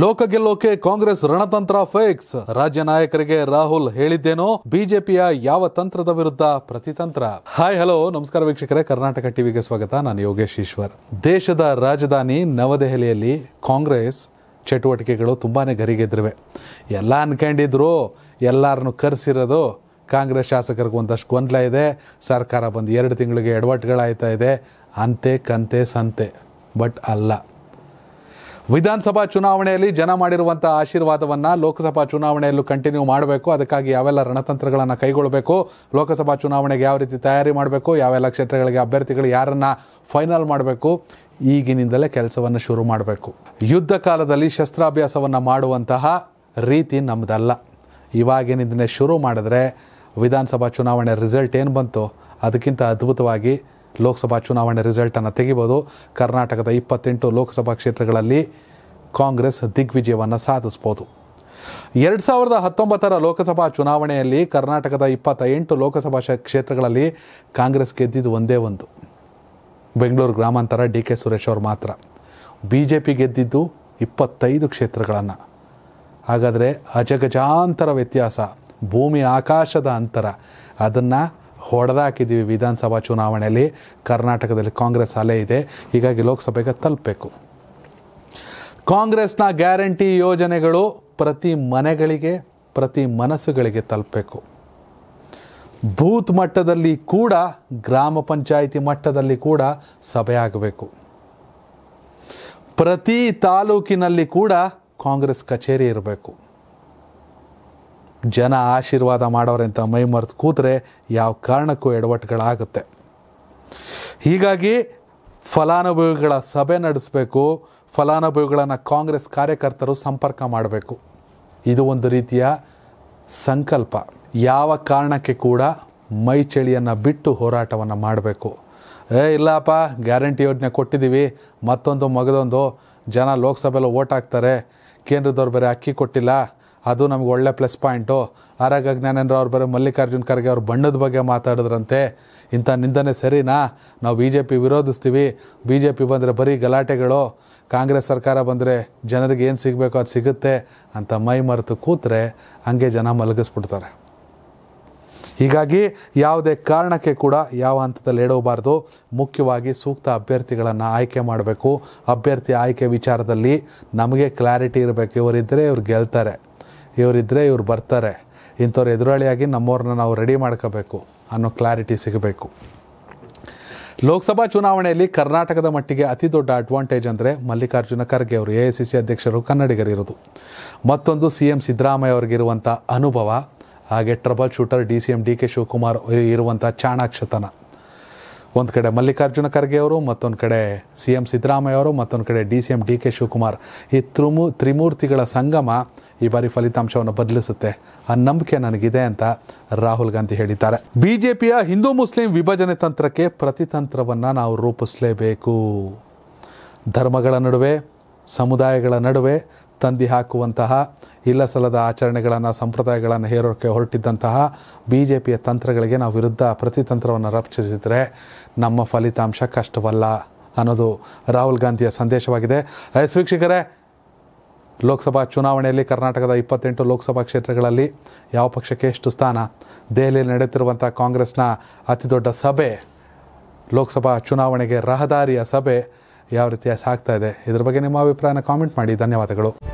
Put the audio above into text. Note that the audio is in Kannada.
ಲೋಕ ಗೆಲ್ಲೋಕೆ ಕಾಂಗ್ರೆಸ್ ರಣತಂತ್ರ ಫೇಕ್ಸ್ ರಾಜ್ಯ ನಾಯಕರಿಗೆ ರಾಹುಲ್ ಹೇಳಿದ್ದೇನೋ ಬಿಜೆಪಿಯ ಯಾವ ತಂತ್ರದ ವಿರುದ್ಧ ಪ್ರತಿತಂತ್ರ ಹಾಯ್ ಹಲೋ ನಮಸ್ಕಾರ ವೀಕ್ಷಕರೇ ಕರ್ನಾಟಕ ಟಿವಿಗೆ ಸ್ವಾಗತ ನಾನು ಯೋಗೇಶ್ ಈಶ್ವರ್ ದೇಶದ ರಾಜಧಾನಿ ನವದೆಹಲಿಯಲ್ಲಿ ಕಾಂಗ್ರೆಸ್ ಚಟುವಟಿಕೆಗಳು ತುಂಬಾನೇ ಗರಿಗೆದ್ರಿವೆ ಎಲ್ಲ ಅನ್ಕೊಂಡಿದ್ರು ಎಲ್ಲರನ್ನು ಕರೆಸಿರೋದು ಕಾಂಗ್ರೆಸ್ ಶಾಸಕರಿಗೂ ಒಂದಷ್ಟು ಗೊಂದಲ ಇದೆ ಸರ್ಕಾರ ಬಂದು ಎರಡು ತಿಂಗಳಿಗೆ ಎಡವಟ್ಟುಗಳಾಯ್ತಾ ಇದೆ ಅಂತೆ ಕಂತೆ ಸಂತೆ ಬಟ್ ಅಲ್ಲ ವಿಧಾನಸಭಾ ಚುನಾವಣೆಯಲ್ಲಿ ಜನ ಮಾಡಿರುವಂಥ ಆಶೀರ್ವಾದವನ್ನು ಲೋಕಸಭಾ ಚುನಾವಣೆಯಲ್ಲೂ ಕಂಟಿನ್ಯೂ ಮಾಡಬೇಕು ಅದಕ್ಕಾಗಿ ಯಾವೆಲ್ಲ ರಣತಂತ್ರಗಳನ್ನು ಕೈಗೊಳ್ಳಬೇಕು ಲೋಕಸಭಾ ಚುನಾವಣೆಗೆ ಯಾವ ರೀತಿ ತಯಾರಿ ಮಾಡಬೇಕು ಯಾವೆಲ್ಲ ಕ್ಷೇತ್ರಗಳಿಗೆ ಅಭ್ಯರ್ಥಿಗಳು ಯಾರನ್ನು ಫೈನಲ್ ಮಾಡಬೇಕು ಈಗಿನಿಂದಲೇ ಕೆಲಸವನ್ನು ಶುರು ಮಾಡಬೇಕು ಯುದ್ಧ ಕಾಲದಲ್ಲಿ ಶಸ್ತ್ರಾಭ್ಯಾಸವನ್ನು ಮಾಡುವಂತಹ ರೀತಿ ನಮ್ಮದಲ್ಲ ಇವಾಗಿನಿಂದಲೇ ಶುರು ಮಾಡಿದ್ರೆ ವಿಧಾನಸಭಾ ಚುನಾವಣೆ ರಿಸಲ್ಟ್ ಏನು ಬಂತು ಅದಕ್ಕಿಂತ ಅದ್ಭುತವಾಗಿ ಲೋಕಸಭಾ ಚುನಾವಣೆ ರಿಸಲ್ಟನ್ನು ತೆಗಿಬೋದು ಕರ್ನಾಟಕದ ಇಪ್ಪತ್ತೆಂಟು ಲೋಕಸಭಾ ಕ್ಷೇತ್ರಗಳಲ್ಲಿ ಕಾಂಗ್ರೆಸ್ ದಿಗ್ವಿಜಯವನ್ನು ಸಾಧಿಸ್ಬೋದು ಎರಡು ಸಾವಿರದ ಹತ್ತೊಂಬತ್ತರ ಲೋಕಸಭಾ ಚುನಾವಣೆಯಲ್ಲಿ ಕರ್ನಾಟಕದ ಇಪ್ಪತ್ತ ಎಂಟು ಲೋಕಸಭಾ ಕ್ಷೇತ್ರಗಳಲ್ಲಿ ಕಾಂಗ್ರೆಸ್ ಗೆದ್ದಿದ್ದು ಒಂದೇ ಒಂದು ಬೆಂಗಳೂರು ಗ್ರಾಮಾಂತರ ಡಿ ಕೆ ಸುರೇಶ್ ಅವರು ಮಾತ್ರ ಬಿ ಜೆ ಪಿ ಗೆದ್ದಿದ್ದು ಇಪ್ಪತ್ತೈದು ಕ್ಷೇತ್ರಗಳನ್ನು ಹಾಗಾದರೆ ಅಜಗಜಾಂತರ ವ್ಯತ್ಯಾಸ ಭೂಮಿ ಆಕಾಶದ ಅಂತರ ಅದನ್ನು ಹೊಡೆದಾಕಿದ್ದೀವಿ ವಿಧಾನಸಭಾ ಚುನಾವಣೆಯಲ್ಲಿ ಕರ್ನಾಟಕದಲ್ಲಿ ಕಾಂಗ್ರೆಸ್ ಅಲೆ ಇದೆ ಹೀಗಾಗಿ ಲೋಕಸಭೆಗೆ ತಲುಪಬೇಕು ಕಾಂಗ್ರೆಸ್ನ ಗ್ಯಾರಂಟಿ ಯೋಜನೆಗಳು ಪ್ರತಿ ಮನೆಗಳಿಗೆ ಪ್ರತಿ ಮನಸ್ಸುಗಳಿಗೆ ತಲುಪಬೇಕು ಬೂತ್ ಮಟ್ಟದಲ್ಲಿ ಕೂಡ ಗ್ರಾಮ ಪಂಚಾಯಿತಿ ಮಟ್ಟದಲ್ಲಿ ಕೂಡ ಸಭೆ ಆಗಬೇಕು ಪ್ರತಿ ತಾಲೂಕಿನಲ್ಲಿ ಕೂಡ ಕಾಂಗ್ರೆಸ್ ಕಚೇರಿ ಇರಬೇಕು ಜನ ಆಶೀರ್ವಾದ ಮಾಡೋರೆ ಮೈ ಮರೆತು ಕೂತ್ರೆ ಯಾವ ಕಾರಣಕ್ಕೂ ಎಡವಟ್ಟುಗಳಾಗುತ್ತೆ ಹೀಗಾಗಿ ಫಲಾನುಭವಿಗಳ ಸಭೆ ನಡೆಸಬೇಕು ಫಲಾನುಭವಿಗಳನ್ನು ಕಾಂಗ್ರೆಸ್ ಕಾರ್ಯಕರ್ತರು ಸಂಪರ್ಕ ಮಾಡಬೇಕು ಇದು ಒಂದು ರೀತಿಯ ಸಂಕಲ್ಪ ಯಾವ ಕಾರಣಕ್ಕೆ ಕೂಡ ಮೈ ಚಳಿಯನ್ನು ಬಿಟ್ಟು ಹೋರಾಟವನ್ನು ಮಾಡಬೇಕು ಏ ಇಲ್ಲಪ್ಪ ಗ್ಯಾರಂಟಿ ಯೋಜನೆ ಕೊಟ್ಟಿದ್ದೀವಿ ಮತ್ತೊಂದು ಮಗದೊಂದು ಜನ ಲೋಕಸಭೆಯಲ್ಲಿ ಓಟ್ ಹಾಕ್ತಾರೆ ಕೇಂದ್ರದವ್ರು ಬೇರೆ ಅಕ್ಕಿ ಕೊಟ್ಟಿಲ್ಲ ಅದು ನಮ್ಗೆ ಒಳ್ಳೆ ಪ್ಲಸ್ ಪಾಯಿಂಟು ಆರಾಗ ಜ್ಞಾನೇಂದ್ರ ಅವ್ರು ಬರೋ ಮಲ್ಲಿಕಾರ್ಜುನ್ ಖರ್ಗೆ ಅವ್ರ ಬಣ್ಣದ ಬಗ್ಗೆ ಮಾತಾಡಿದ್ರಂತೆ ಇಂಥ ನಿಂದನೆ ಸರಿನಾ ನಾವು ಬಿ ಜೆ ಪಿ ವಿರೋಧಿಸ್ತೀವಿ ಬಿ ಜೆ ಪಿ ಬಂದರೆ ಬರೀ ಗಲಾಟೆಗಳು ಕಾಂಗ್ರೆಸ್ ಸರ್ಕಾರ ಬಂದರೆ ಜನರಿಗೆ ಏನು ಸಿಗಬೇಕು ಅದು ಸಿಗುತ್ತೆ ಅಂತ ಮೈ ಮರೆತು ಕೂತ್ರೆ ಹಂಗೆ ಜನ ಮಲಗಿಸ್ಬಿಡ್ತಾರೆ ಹೀಗಾಗಿ ಯಾವುದೇ ಕಾರಣಕ್ಕೆ ಕೂಡ ಯಾವ ಹಂತದಲ್ಲಿ ಎಡೋಬಾರ್ದು ಮುಖ್ಯವಾಗಿ ಸೂಕ್ತ ಅಭ್ಯರ್ಥಿಗಳನ್ನು ಆಯ್ಕೆ ಮಾಡಬೇಕು ಅಭ್ಯರ್ಥಿ ಆಯ್ಕೆ ವಿಚಾರದಲ್ಲಿ ನಮಗೆ ಕ್ಲಾರಿಟಿ ಇರಬೇಕು ಇವರಿದ್ದರೆ ಇವ್ರು ಗೆಲ್ತಾರೆ ಇವರಿದ್ದರೆ ಇವ್ರು ಬರ್ತಾರೆ ಇಂಥವ್ರು ಎದುರಾಳಿಯಾಗಿ ನಮ್ಮವ್ರನ್ನ ನಾವು ರೆಡಿ ಮಾಡ್ಕೋಬೇಕು ಅನ್ನೋ ಕ್ಲಾರಿಟಿ ಸಿಗಬೇಕು ಲೋಕಸಭಾ ಚುನಾವಣೆಯಲ್ಲಿ ಕರ್ನಾಟಕದ ಮಟ್ಟಿಗೆ ಅತಿ ದೊಡ್ಡ ಅಡ್ವಾಂಟೇಜ್ ಅಂದರೆ ಮಲ್ಲಿಕಾರ್ಜುನ ಖರ್ಗೆ ಅವರು ಎ ಐ ಸಿ ಸಿ ಅಧ್ಯಕ್ಷರು ಕನ್ನಡಿಗರಿರೋದು ಮತ್ತೊಂದು ಸಿ ಎಂ ಸಿದ್ದರಾಮಯ್ಯ ಅವ್ರಿಗಿರುವಂಥ ಅನುಭವ ಹಾಗೆ trouble shooter D C M D K Shivakumar ಇರುವಂಥ ಚಾಣಾಕ್ಷತನ ಒಂದು ಕಡೆ ಮಲ್ಲಿಕಾರ್ಜುನ ಖರ್ಗೆ ಅವರು ಮತ್ತೊಂದು ಕಡೆ ಸಿ ಎಂ ಸಿದ್ದರಾಮಯ್ಯ ಅವರು ಮತ್ತೊಂದು ಕಡೆ D C M D K Shivakumar ಈ ತ್ರಿಮೂ ತ್ರಿಮೂರ್ತಿಗಳ ಸಂಗಮ ಈ ಬಾರಿ ಫಲಿತಾಂಶವನ್ನು ಬದಲಿಸುತ್ತೆ ಆ ನಂಬಿಕೆ ನನಗಿದೆ ಅಂತ ರಾಹುಲ್ ಗಾಂಧಿ ಹೇಳಿದ್ದಾರೆ ಬಿಜೆಪಿಯ ಹಿಂದೂ ಮುಸ್ಲಿಂ ವಿಭಜನೆ ತಂತ್ರಕ್ಕೆ ಪ್ರತಿತಂತ್ರವನ್ನು ನಾವು ರೂಪಿಸಲೇಬೇಕು ಧರ್ಮಗಳ ನಡುವೆ ಸಮುದಾಯಗಳ ನಡುವೆ ತಂದಿ ಹಾಕುವಂತಹ ಇಲ್ಲ ಸಲ್ಲದ ಆಚರಣೆಗಳನ್ನು ಸಂಪ್ರದಾಯಗಳನ್ನು ಹೇರೋಕ್ಕೆ ಹೊರಟಿದ್ದಂತಹ ಬಿ ಜೆ ಪಿಯ ತಂತ್ರಗಳಿಗೆ ನಾವು ವಿರುದ್ಧ ಪ್ರತಿತಂತ್ರವನ್ನು ರಕ್ಷಿಸಿದರೆ ನಮ್ಮ ಫಲಿತಾಂಶ ಕಷ್ಟವಲ್ಲ ಅನ್ನೋದು ರಾಹುಲ್ ಗಾಂಧಿಯ ಸಂದೇಶವಾಗಿದೆ ಐಸ್ ವೀಕ್ಷಕರೇ ಲೋಕಸಭಾ ಚುನಾವಣೆಯಲ್ಲಿ ಕರ್ನಾಟಕದ ಇಪ್ಪತ್ತೆಂಟು ಲೋಕಸಭಾ ಕ್ಷೇತ್ರಗಳಲ್ಲಿ ಯಾವ ಪಕ್ಷಕ್ಕೆ ಎಷ್ಟು ಸ್ಥಾನ ದೆಹಲಿಯಲ್ಲಿ ನಡೆಯುತ್ತಿರುವಂಥ ಕಾಂಗ್ರೆಸ್ನ ಅತಿದೊಡ್ಡ ಸಭೆ ಲೋಕಸಭಾ ಚುನಾವಣೆಗೆ ರಹದಾರಿಯ ಸಭೆ ಯಾವ ರೀತಿಯ ಸಾಗ್ತಾ ಇದೆ ಇದ್ರ ಬಗ್ಗೆ ನಿಮ್ಮ ಅಭಿಪ್ರಾಯನ ಕಾಮೆಂಟ್ ಮಾಡಿ ಧನ್ಯವಾದಗಳು